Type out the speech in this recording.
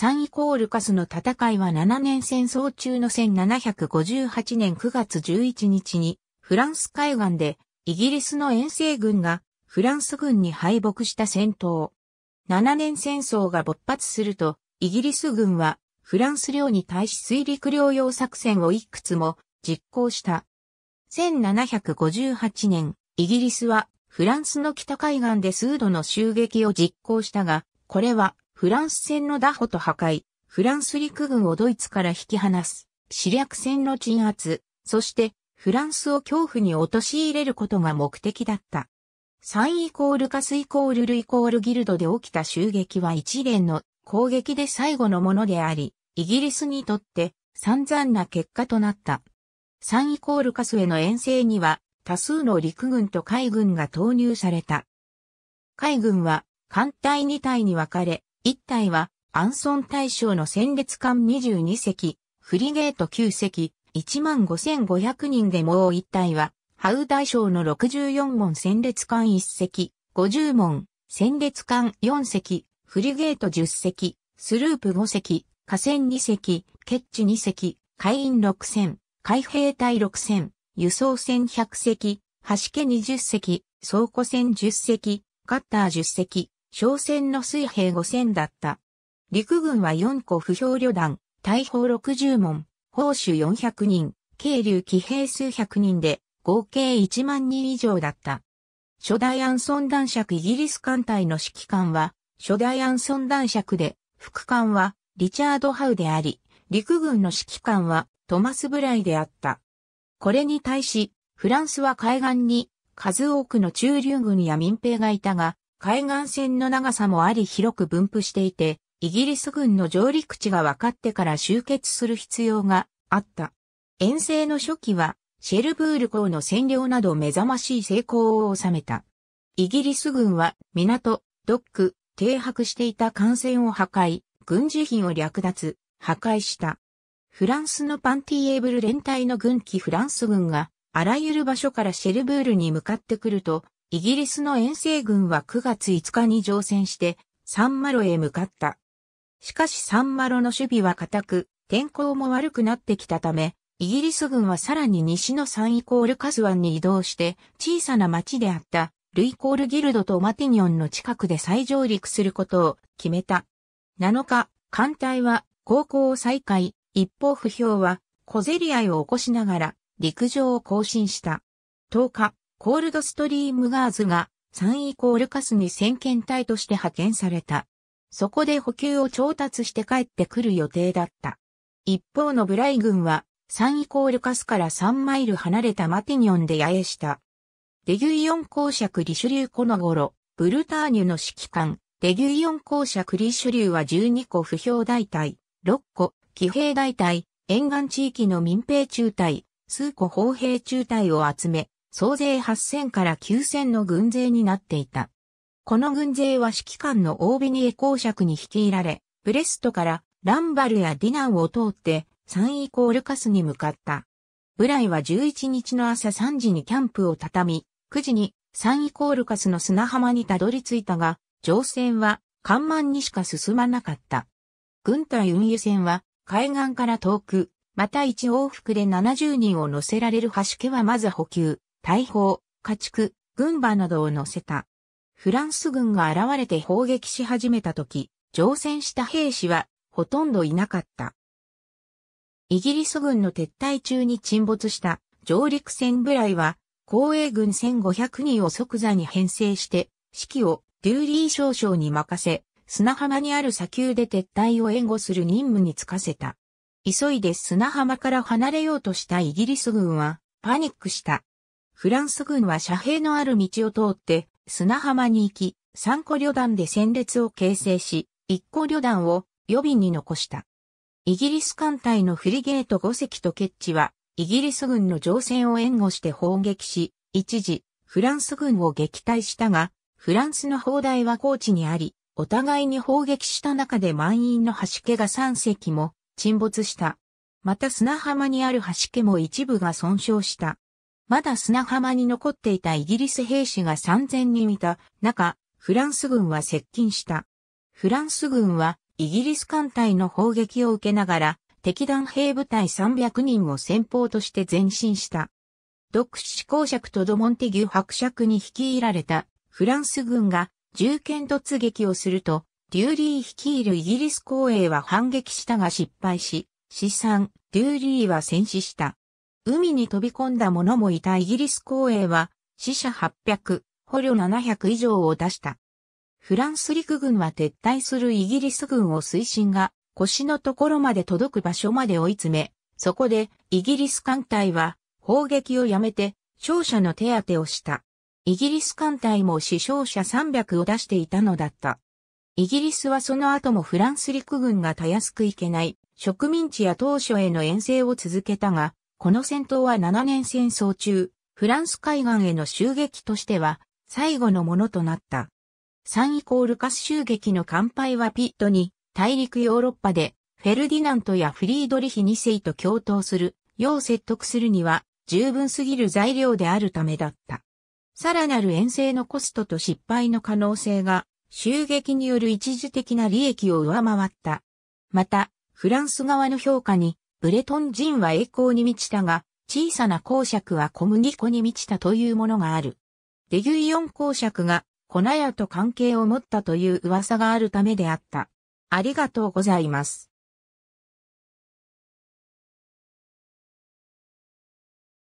3イコールカスの戦いは7年戦争中の1758年9月11日にフランス海岸でイギリスの遠征軍がフランス軍に敗北した戦闘。7年戦争が勃発するとイギリス軍はフランス領に対し水陸両用作戦をいくつも実行した。1758年、イギリスはフランスの北海岸で数度の襲撃を実行したが、これはフランス戦の打破と破壊、フランス陸軍をドイツから引き離す、死略戦の鎮圧、そしてフランスを恐怖に陥れることが目的だった。3イコールカスイコールルイコールギルドで起きた襲撃は一連の攻撃で最後のものであり、イギリスにとって散々な結果となった。3イコールカスへの遠征には多数の陸軍と海軍が投入された。海軍は艦隊2隊に分かれ、一体は、アンソン大将の戦列艦22隻、フリゲート9隻、15,500人でもう一体は、ハウ大将の64門戦列艦1隻、50門、戦列艦4隻、フリゲート10隻、スループ5隻、河川2隻、ケッチ2隻、海員6船、海兵隊6船、輸送船100隻、橋家20隻、倉庫船10隻、カッター10隻、商船の水兵5000だった。陸軍は4個不評旅団、大砲60門、砲手400人、軽流騎兵数百人で、合計1万人以上だった。初代アンソン男爵イギリス艦隊の指揮官は、初代アンソン男爵で、副官はリチャード・ハウであり、陸軍の指揮官はトマス・ブライであった。これに対し、フランスは海岸に数多くの中流軍や民兵がいたが、海岸線の長さもあり広く分布していて、イギリス軍の上陸地が分かってから集結する必要があった。遠征の初期は、シェルブール港の占領など目覚ましい成功を収めた。イギリス軍は港、ドック、停泊していた艦船を破壊、軍事品を略奪、破壊した。フランスのパンティエーブル連隊の軍機フランス軍が、あらゆる場所からシェルブールに向かってくると、イギリスの遠征軍は9月5日に乗船して、サンマロへ向かった。しかしサンマロの守備は固く、天候も悪くなってきたため、イギリス軍はさらに西のサンイコールカスワンに移動して、小さな町であった、ルイコールギルドとマティニョンの近くで再上陸することを決めた。7日、艦隊は航行を再開、一方不評は小競り合いを起こしながら陸上を更新した。10日、コールドストリームガーズが3イコールカスに先遣隊として派遣された。そこで補給を調達して帰ってくる予定だった。一方のブライ軍は3イコールカスから3マイル離れたマティニョンで野営した。デギュイオン公爵リシュリューこの頃、ブルターニュの指揮官、デギュイオン公爵リシュリューは12個不評大隊、6個騎兵大隊、沿岸地域の民兵中隊、数個砲兵中隊を集め、総勢8000から9000の軍勢になっていた。この軍勢は指揮官のオービニエ公爵に率いられ、ブレストからランバルやディナンを通ってサンイコールカスに向かった。ブライは11日の朝3時にキャンプを畳み、9時にサンイコールカスの砂浜にたどり着いたが、乗船は緩慢にしか進まなかった。軍隊運輸船は海岸から遠く、また一往復で70人を乗せられる橋家はまず補給。大砲、家畜、軍馬などを乗せた。フランス軍が現れて砲撃し始めた時、乗船した兵士はほとんどいなかった。イギリス軍の撤退中に沈没した上陸船ぐらいは、公営軍1500人を即座に編成して、指揮をデューリー少将に任せ、砂浜にある砂丘で撤退を援護する任務に就かせた。急いで砂浜から離れようとしたイギリス軍は、パニックした。フランス軍は遮蔽のある道を通って砂浜に行き、3個旅団で戦列を形成し、1個旅団を予備に残した。イギリス艦隊のフリゲート5隻とケッチは、イギリス軍の乗船を援護して砲撃し、一時、フランス軍を撃退したが、フランスの砲台は高地にあり、お互いに砲撃した中で満員の橋家が3隻も沈没した。また砂浜にある橋家も一部が損傷した。まだ砂浜に残っていたイギリス兵士が3000人いた中、フランス軍は接近した。フランス軍はイギリス艦隊の砲撃を受けながら、敵弾兵部隊300人を先方として前進した。独死公爵とドモンテギュ伯爵に率いられたフランス軍が銃剣突撃をすると、デューリー率いるイギリス公営は反撃したが失敗し、死産、デューリーは戦死した。海に飛び込んだ者もいたイギリス公営は、死者800、捕虜700以上を出した。フランス陸軍は撤退するイギリス軍を推進が腰のところまで届く場所まで追い詰め、そこでイギリス艦隊は砲撃をやめて勝者の手当てをした。イギリス艦隊も死傷者300を出していたのだった。イギリスはその後もフランス陸軍がたやすくいけない植民地や当初への遠征を続けたが、この戦闘は7年戦争中、フランス海岸への襲撃としては最後のものとなった。3イコールカス襲撃の乾杯はピットに大陸ヨーロッパでフェルディナントやフリードリヒ2世と共闘する、よう説得するには十分すぎる材料であるためだった。さらなる遠征のコストと失敗の可能性が襲撃による一時的な利益を上回った。また、フランス側の評価にブレトン人は栄光に満ちたが、小さな公爵は小麦粉に満ちたというものがある。デギュイオン公爵が粉屋と関係を持ったという噂があるためであった。ありがとうございます。